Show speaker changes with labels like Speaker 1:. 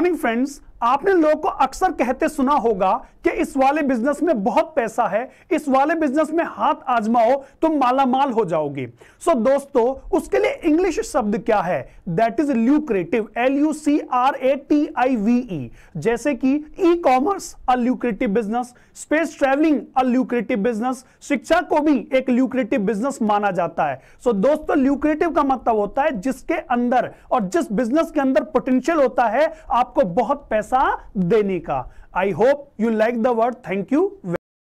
Speaker 1: Morning friends, आपने लोगों को अक्सर कहते सुना होगा कि इस वाले बिजनेस में बहुत पैसा है इस वाले बिजनेस में हाथ आजमाओ तो मालामाल हो जाओगे सो so, दोस्तों उसके लिए इंग्लिश शब्द क्या है that is lucrative L U C R A T I V E जैसे कि e commerce a lucrative business space travelling a lucrative business शिक्षा को भी एक ल्यूक्रेटिव बिजनेस माना जाता है सो so, दोस्तों ल्यूक्रेटिव का मतलब होता है जिसके अंदर और जिस बिजनेस के अंदर पोटेंशियल होता है आपको बहुत पैसा पैसा देने का I hope you like the word thank you